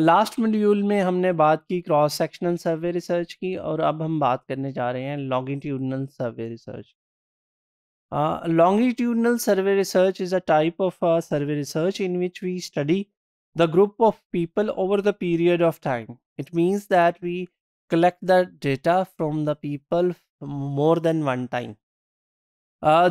last मेड्यूल में हमने बात की क्रॉस सेक्शनल सर्वे रिसर्च की और अब हम बात करने जा रहे हैं longitudinal survey research longitudinal survey research is a type of survey research in which we study the group of people over the period of time it means that we collect the data from the people more than one time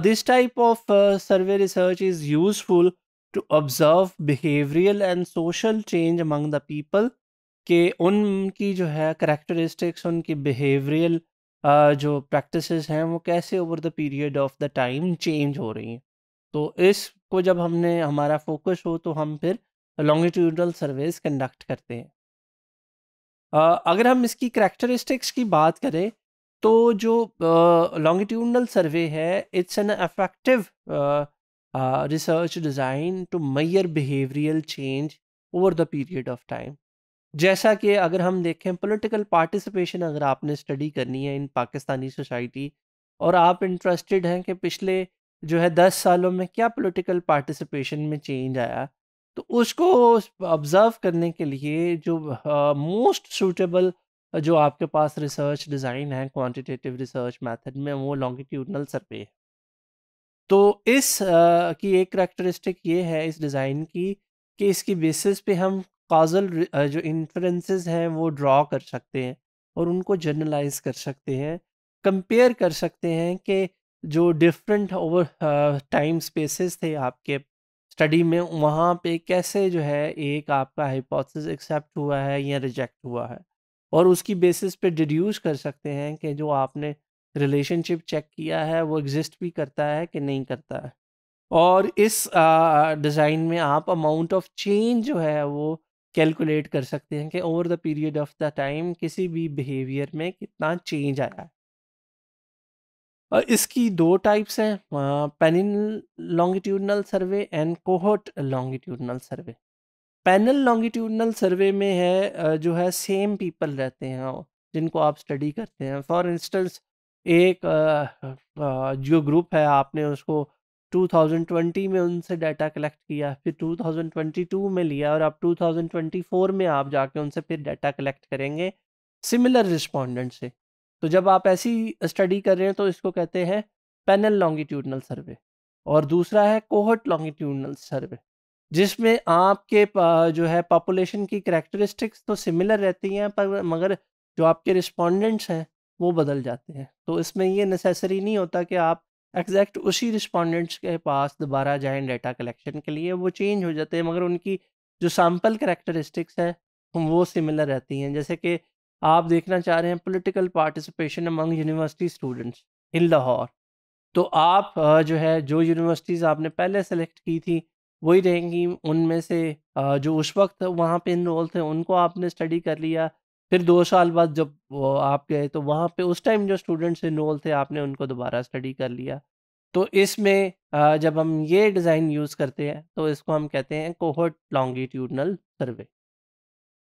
this type of survey research is useful to observe behavioural and social change among the people कि उनकी जो है characteristics उनकी behavioural जो practice हैं वो कैसे over the period of the time change हो रही हैं तो इसको जब हमने हमारा फोकस हो तो हम फिर लॉन्गिट्यूडल सर्वेस कंडक्ट करते हैं अगर हम इसकी करेक्टरिस्टिक्स की बात करें तो जो लॉन्गिट्यूडल सर्वे है it's an effective research design to measure behavioural change over the period of time जैसा कि अगर हम देखें पॉलिटिकल पार्टिसिपेशन अगर आपने स्टडी करनी है इन पाकिस्तानी सोसाइटी और आप इंटरेस्टेड हैं कि पिछले जो है दस सालों में क्या पॉलिटिकल पार्टिसिपेशन में चेंज आया तो उसको ऑब्ज़र्व करने के लिए जो मोस्ट uh, सूटेबल uh, जो आपके पास रिसर्च डिज़ाइन है क्वांटिटेटिव रिसर्च मेथड में वो लॉन्गिट्यूडनल सर्वे है तो इस आ, की एक करेक्टरिस्टिक ये है इस डिज़ाइन की कि इसकी बेसिस पे हम काजल जो इन्फ्रेंसेस हैं वो ड्रॉ कर सकते हैं और उनको जर्नलाइज कर सकते हैं कंपेयर कर सकते हैं कि जो डिफरेंट ओवर टाइम स्पेसेस थे आपके स्टडी में वहाँ पे कैसे जो है एक आपका हाइपोथेसिस एक्सेप्ट हुआ है या रिजेक्ट हुआ है और उसकी बेसिस पे डिड्यूस कर सकते हैं कि जो आपने रिलेशनशिप चेक किया है वो एग्जिस्ट भी करता है कि नहीं करता है और इस डिज़ाइन में आप अमाउंट ऑफ चेंज जो है वो कैलकुलेट कर सकते हैं कि over the period of the time किसी भी बिहेवियर में कितना चेंज आया है इसकी दो टाइप्स हैं panel longitudinal survey and cohort longitudinal survey panel longitudinal survey में है जो है सेम पीपल रहते हैं जिनको आप स्टडी करते हैं फॉर इंस्टेंस एक जियो ग्रुप है आपने उसको 2020 में उनसे डाटा कलेक्ट किया फिर 2022 में लिया और अब 2024 में आप जाके उनसे फिर डाटा कलेक्ट करेंगे सिमिलर रिस्पोंडेंट से तो जब आप ऐसी स्टडी कर रहे हैं तो इसको कहते हैं पैनल लॉन्गिट्यूडनल सर्वे और दूसरा है कोहट लॉन्गिट्यूडनल सर्वे जिसमें आपके जो है पॉपुलेशन की करेक्टरिस्टिक्स तो सिमिलर रहती हैं पर मगर जो आपके रिस्पोंडेंट्स हैं वो बदल जाते हैं तो इसमें ये नेसेसरी नहीं होता कि आप एग्जैक्ट उसी रिस्पोंडेंट्स के पास दोबारा जाएं डेटा कलेक्शन के लिए वो चेंज हो जाते हैं मगर उनकी जो सैम्पल करेक्टरिस्टिक्स है वो सिमिलर रहती हैं जैसे कि आप देखना चाह रहे हैं political participation among university students in Lahore तो आप जो है जो यूनिवर्सिटीज़ आपने पहले सेलेक्ट की थी वही रहेंगी उनमें से जो उस वक्त वहाँ पे इनरोल थे उनको आपने स्टडी कर लिया फिर दो साल बाद जब वो आप गए तो वहाँ पे उस टाइम जो स्टूडेंट्स इनरोल थे आपने उनको दोबारा स्टडी कर लिया तो इसमें जब हम ये डिज़ाइन यूज़ करते हैं तो इसको हम कहते हैं कोहट लॉन्गिट्यूडनल सर्वे